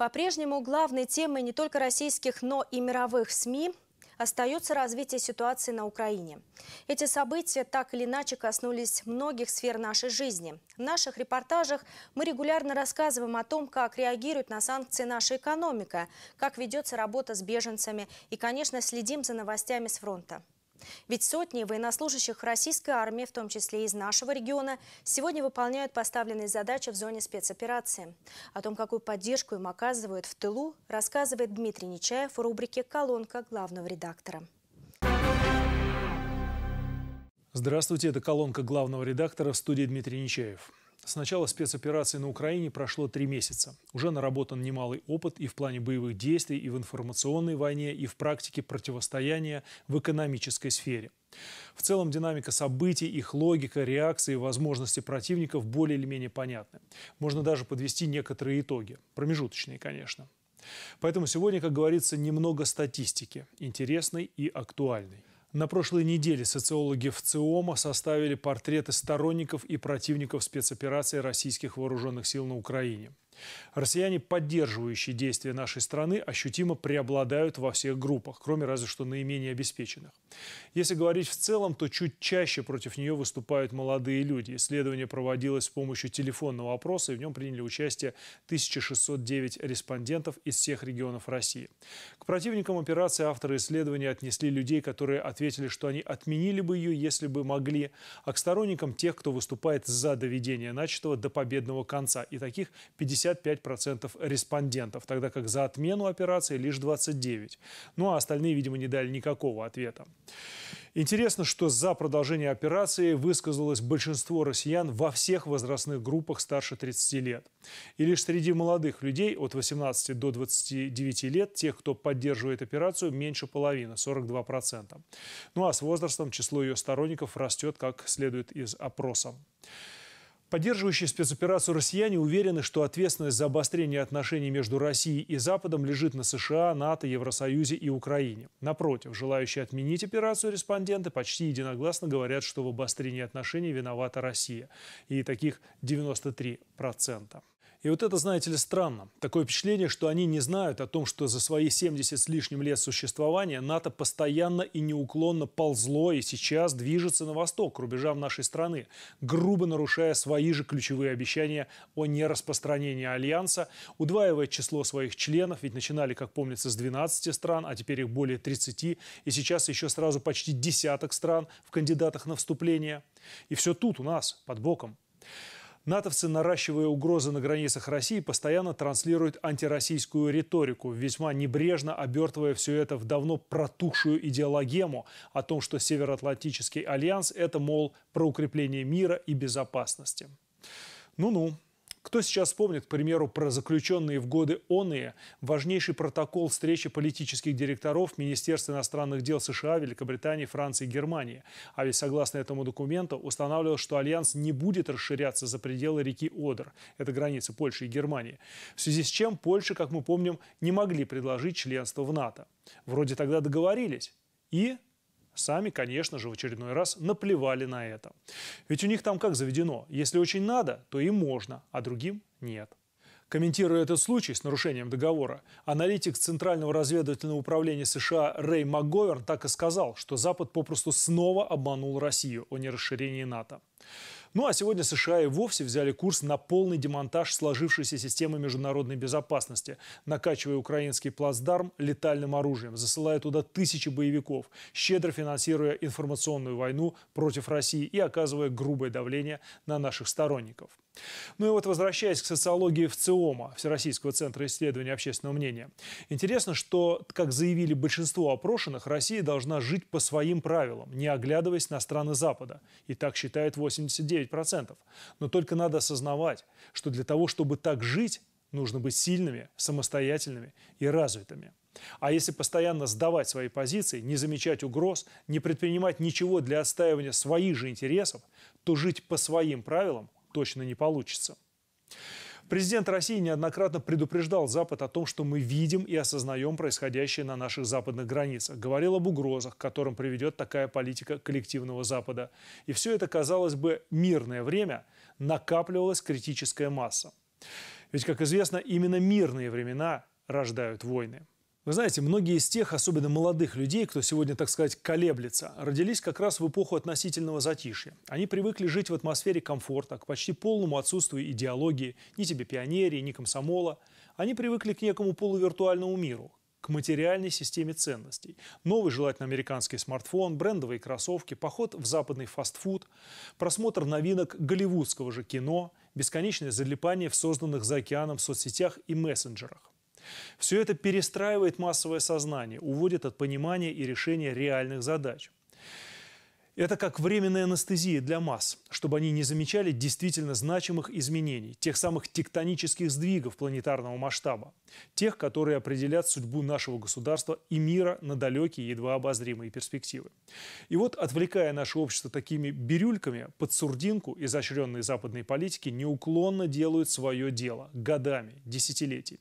По-прежнему главной темой не только российских, но и мировых СМИ остается развитие ситуации на Украине. Эти события так или иначе коснулись многих сфер нашей жизни. В наших репортажах мы регулярно рассказываем о том, как реагирует на санкции наша экономика, как ведется работа с беженцами и, конечно, следим за новостями с фронта. Ведь сотни военнослужащих российской армии, в том числе из нашего региона, сегодня выполняют поставленные задачи в зоне спецоперации. О том, какую поддержку им оказывают в тылу, рассказывает Дмитрий Нечаев в рубрике «Колонка» главного редактора. Здравствуйте, это колонка главного редактора в студии Дмитрий Нечаев. С начала спецоперации на Украине прошло три месяца. Уже наработан немалый опыт и в плане боевых действий, и в информационной войне, и в практике противостояния в экономической сфере. В целом динамика событий, их логика, реакции и возможности противников более или менее понятны. Можно даже подвести некоторые итоги, промежуточные, конечно. Поэтому сегодня, как говорится, немного статистики, интересной и актуальной. На прошлой неделе социологи в ЦИОМа составили портреты сторонников и противников спецоперации российских вооруженных сил на Украине. Россияне, поддерживающие действия нашей страны, ощутимо преобладают во всех группах, кроме разве что наименее обеспеченных. Если говорить в целом, то чуть чаще против нее выступают молодые люди. Исследование проводилось с помощью телефонного опроса, и в нем приняли участие 1609 респондентов из всех регионов России. К противникам операции авторы исследования отнесли людей, которые ответили, что они отменили бы ее, если бы могли, а к сторонникам тех, кто выступает за доведение начатого до победного конца. И таких 50 65% респондентов, тогда как за отмену операции лишь 29%. Ну а остальные, видимо, не дали никакого ответа. Интересно, что за продолжение операции высказалось большинство россиян во всех возрастных группах старше 30 лет. И лишь среди молодых людей от 18 до 29 лет, тех, кто поддерживает операцию, меньше половины, 42%. Ну а с возрастом число ее сторонников растет, как следует из опроса. Поддерживающие спецоперацию россияне уверены, что ответственность за обострение отношений между Россией и Западом лежит на США, НАТО, Евросоюзе и Украине. Напротив, желающие отменить операцию респонденты почти единогласно говорят, что в обострении отношений виновата Россия. И таких 93%. И вот это, знаете ли, странно. Такое впечатление, что они не знают о том, что за свои 70 с лишним лет существования НАТО постоянно и неуклонно ползло и сейчас движется на восток, к рубежам нашей страны, грубо нарушая свои же ключевые обещания о нераспространении Альянса, удваивая число своих членов, ведь начинали, как помнится, с 12 стран, а теперь их более 30, и сейчас еще сразу почти десяток стран в кандидатах на вступление. И все тут у нас, под боком. Натовцы, наращивая угрозы на границах России, постоянно транслируют антироссийскую риторику, весьма небрежно обертывая все это в давно протухшую идеологему о том, что Североатлантический альянс – это, мол, про укрепление мира и безопасности. Ну-ну, кто сейчас помнит, к примеру, про заключенные в годы ОНЫ, важнейший протокол встречи политических директоров Министерств иностранных дел США, Великобритании, Франции и Германии? А ведь согласно этому документу устанавливал, что Альянс не будет расширяться за пределы реки Одер. Это граница Польши и Германии. В связи с чем Польша, как мы помним, не могли предложить членство в НАТО. Вроде тогда договорились. И Сами, конечно же, в очередной раз наплевали на это. Ведь у них там как заведено, если очень надо, то им можно, а другим нет. Комментируя этот случай с нарушением договора, аналитик Центрального разведывательного управления США Рэй МакГоверн так и сказал, что Запад попросту снова обманул Россию о нерасширении НАТО. Ну а сегодня США и вовсе взяли курс на полный демонтаж сложившейся системы международной безопасности, накачивая украинский плацдарм летальным оружием, засылая туда тысячи боевиков, щедро финансируя информационную войну против России и оказывая грубое давление на наших сторонников. Ну и вот возвращаясь к социологии ВЦИОМа, Всероссийского центра исследования общественного мнения. Интересно, что, как заявили большинство опрошенных, Россия должна жить по своим правилам, не оглядываясь на страны Запада. И так считает 89%. Но только надо осознавать, что для того, чтобы так жить, нужно быть сильными, самостоятельными и развитыми. А если постоянно сдавать свои позиции, не замечать угроз, не предпринимать ничего для отстаивания своих же интересов, то жить по своим правилам точно не получится. Президент России неоднократно предупреждал Запад о том, что мы видим и осознаем происходящее на наших западных границах. Говорил об угрозах, к которым приведет такая политика коллективного Запада. И все это, казалось бы, мирное время накапливалась критическая масса. Ведь, как известно, именно мирные времена рождают войны. Вы знаете, многие из тех, особенно молодых людей, кто сегодня, так сказать, колеблется, родились как раз в эпоху относительного затишья. Они привыкли жить в атмосфере комфорта, к почти полному отсутствию идеологии, ни тебе пионерии, ни комсомола. Они привыкли к некому полувиртуальному миру, к материальной системе ценностей. Новый, желательно, американский смартфон, брендовые кроссовки, поход в западный фастфуд, просмотр новинок голливудского же кино, бесконечное залипание в созданных за океаном соцсетях и мессенджерах. Все это перестраивает массовое сознание, уводит от понимания и решения реальных задач. Это как временная анестезия для масс, чтобы они не замечали действительно значимых изменений, тех самых тектонических сдвигов планетарного масштаба, тех, которые определят судьбу нашего государства и мира на далекие, едва обозримые перспективы. И вот, отвлекая наше общество такими бирюльками, под сурдинку изощренные западные политики неуклонно делают свое дело годами, десятилетиями.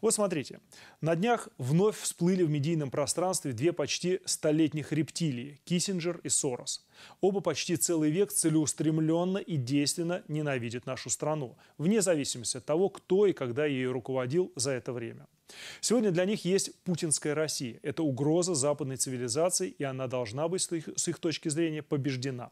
Вот смотрите. На днях вновь всплыли в медийном пространстве две почти столетних рептилии – Киссинджер и Сорос. Оба почти целый век целеустремленно и действенно ненавидят нашу страну, вне зависимости от того, кто и когда ее руководил за это время. Сегодня для них есть путинская Россия. Это угроза западной цивилизации, и она должна быть, с их точки зрения, побеждена.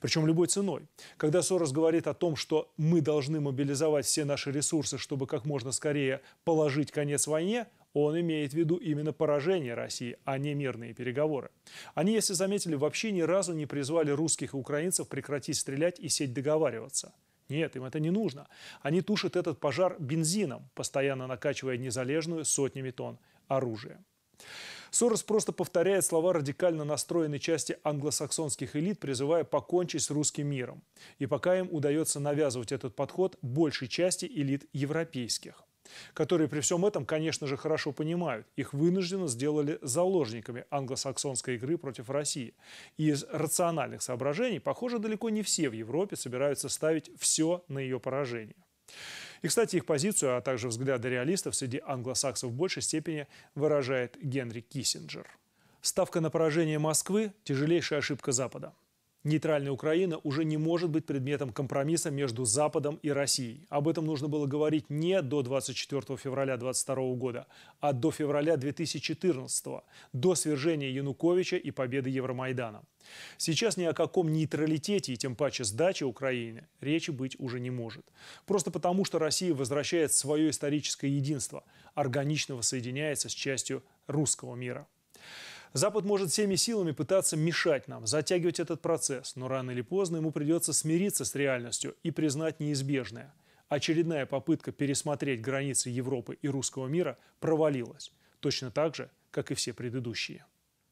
Причем любой ценой. Когда Сорос говорит о том, что мы должны мобилизовать все наши ресурсы, чтобы как можно скорее положить конец войне, он имеет в виду именно поражение России, а не мирные переговоры. Они, если заметили, вообще ни разу не призвали русских и украинцев прекратить стрелять и сеть договариваться. Нет, им это не нужно. Они тушат этот пожар бензином, постоянно накачивая незалежную сотнями тонн оружия. Сорос просто повторяет слова радикально настроенной части англосаксонских элит, призывая покончить с русским миром. И пока им удается навязывать этот подход большей части элит европейских которые при всем этом, конечно же, хорошо понимают. Их вынужденно сделали заложниками англосаксонской игры против России. И из рациональных соображений, похоже, далеко не все в Европе собираются ставить все на ее поражение. И, кстати, их позицию, а также взгляды реалистов среди англосаксов в большей степени выражает Генри Киссинджер. Ставка на поражение Москвы – тяжелейшая ошибка Запада. Нейтральная Украина уже не может быть предметом компромисса между Западом и Россией. Об этом нужно было говорить не до 24 февраля 2022 года, а до февраля 2014, до свержения Януковича и победы Евромайдана. Сейчас ни о каком нейтралитете и тем паче сдаче Украины речи быть уже не может. Просто потому, что Россия возвращает свое историческое единство, органично воссоединяется с частью русского мира. Запад может всеми силами пытаться мешать нам, затягивать этот процесс, но рано или поздно ему придется смириться с реальностью и признать неизбежное. Очередная попытка пересмотреть границы Европы и русского мира провалилась, точно так же, как и все предыдущие.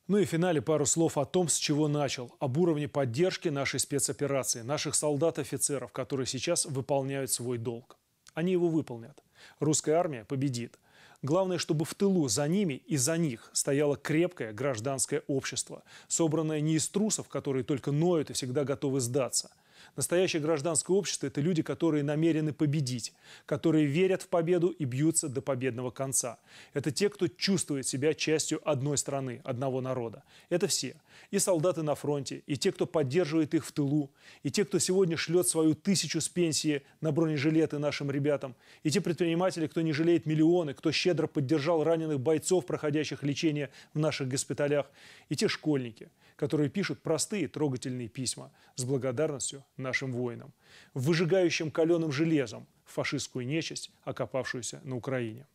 Ну и в финале пару слов о том, с чего начал, об уровне поддержки нашей спецоперации, наших солдат-офицеров, которые сейчас выполняют свой долг. Они его выполнят. Русская армия победит. Главное, чтобы в тылу за ними и за них стояло крепкое гражданское общество, собранное не из трусов, которые только ноют и всегда готовы сдаться – Настоящее гражданское общество – это люди, которые намерены победить, которые верят в победу и бьются до победного конца. Это те, кто чувствует себя частью одной страны, одного народа. Это все. И солдаты на фронте, и те, кто поддерживает их в тылу, и те, кто сегодня шлет свою тысячу с пенсии на бронежилеты нашим ребятам, и те предприниматели, кто не жалеет миллионы, кто щедро поддержал раненых бойцов, проходящих лечение в наших госпиталях, и те школьники – которые пишут простые трогательные письма с благодарностью нашим воинам, выжигающим каленым железом фашистскую нечисть, окопавшуюся на Украине.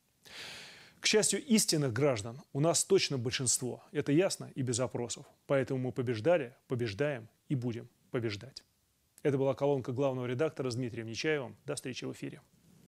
К счастью, истинных граждан у нас точно большинство. Это ясно и без опросов. Поэтому мы побеждали, побеждаем и будем побеждать. Это была колонка главного редактора с Дмитрием Нечаевым. До встречи в эфире.